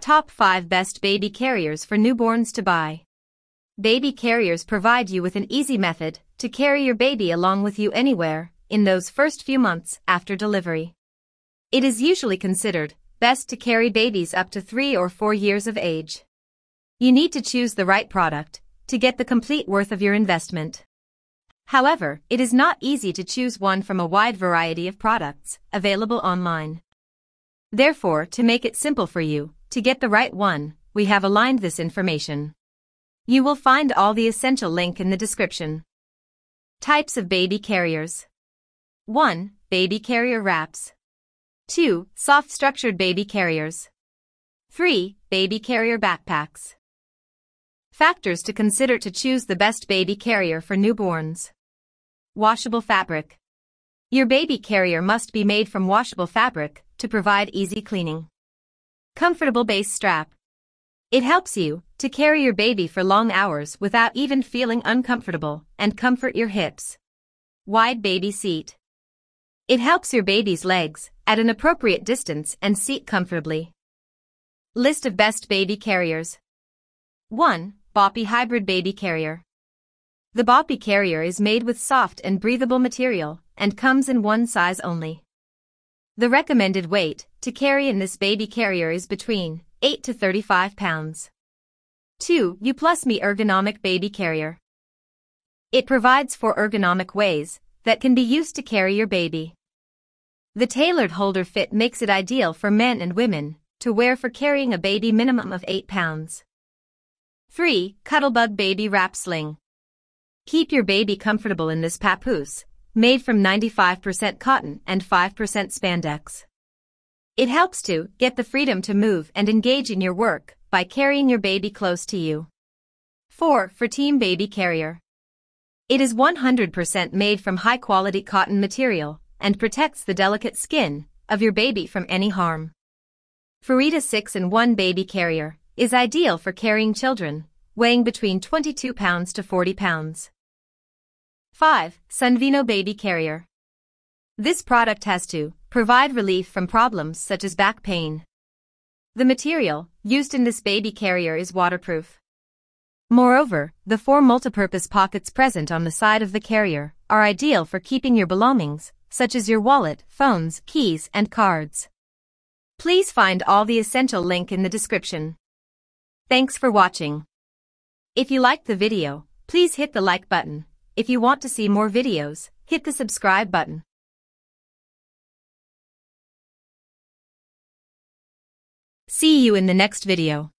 Top 5 Best Baby Carriers for Newborns to Buy Baby carriers provide you with an easy method to carry your baby along with you anywhere in those first few months after delivery. It is usually considered best to carry babies up to 3 or 4 years of age. You need to choose the right product to get the complete worth of your investment. However, it is not easy to choose one from a wide variety of products available online. Therefore, to make it simple for you, to get the right one, we have aligned this information. You will find all the essential link in the description. Types of baby carriers 1. Baby carrier wraps 2. Soft structured baby carriers 3. Baby carrier backpacks Factors to consider to choose the best baby carrier for newborns Washable fabric your baby carrier must be made from washable fabric to provide easy cleaning. Comfortable base strap. It helps you to carry your baby for long hours without even feeling uncomfortable and comfort your hips. Wide baby seat. It helps your baby's legs at an appropriate distance and seat comfortably. List of best baby carriers. 1. Boppy Hybrid Baby Carrier. The Boppy carrier is made with soft and breathable material and comes in one size only. The recommended weight to carry in this baby carrier is between 8 to 35 pounds. 2. U plus Me Ergonomic Baby Carrier. It provides four ergonomic ways that can be used to carry your baby. The tailored holder fit makes it ideal for men and women to wear for carrying a baby minimum of 8 pounds. 3. Cuddlebug Baby Wrap Sling. Keep your baby comfortable in this papoose, made from 95% cotton and 5% spandex. It helps to get the freedom to move and engage in your work by carrying your baby close to you. 4. For Team Baby Carrier. It is 100% made from high-quality cotton material and protects the delicate skin of your baby from any harm. Farida 6-in-1 Baby Carrier is ideal for carrying children weighing between 22 pounds to 40 pounds. 5. Sunvino Baby Carrier. This product has to provide relief from problems such as back pain. The material used in this baby carrier is waterproof. Moreover, the four multipurpose pockets present on the side of the carrier are ideal for keeping your belongings, such as your wallet, phones, keys, and cards. Please find all the essential link in the description. Thanks for watching. If you liked the video, please hit the like button if you want to see more videos, hit the subscribe button. See you in the next video.